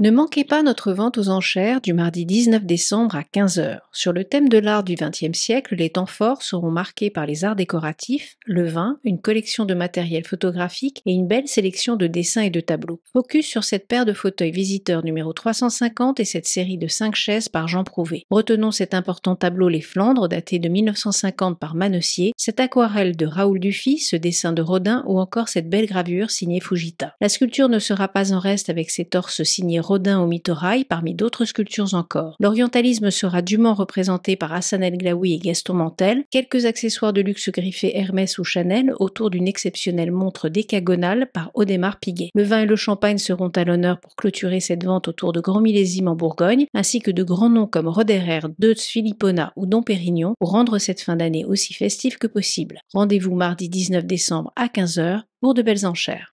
Ne manquez pas notre vente aux enchères du mardi 19 décembre à 15h. Sur le thème de l'art du XXe siècle, les temps forts seront marqués par les arts décoratifs, le vin, une collection de matériel photographique et une belle sélection de dessins et de tableaux. Focus sur cette paire de fauteuils visiteurs numéro 350 et cette série de cinq chaises par Jean Prouvé. Retenons cet important tableau Les Flandres daté de 1950 par Manessier, cette aquarelle de Raoul Dufy, ce dessin de Rodin ou encore cette belle gravure signée Fujita. La sculpture ne sera pas en reste avec ses torses signés Rodin au Mitorail parmi d'autres sculptures encore. L'orientalisme sera dûment représenté par Hassan El Glaoui et Gaston Mantel, quelques accessoires de luxe griffés Hermès ou Chanel autour d'une exceptionnelle montre décagonale par Audemars Piguet. Le vin et le champagne seront à l'honneur pour clôturer cette vente autour de grands millésimes en Bourgogne, ainsi que de grands noms comme Roderer, Deutz, Philippona ou Dom Pérignon pour rendre cette fin d'année aussi festive que possible. Rendez-vous mardi 19 décembre à 15h pour de belles enchères.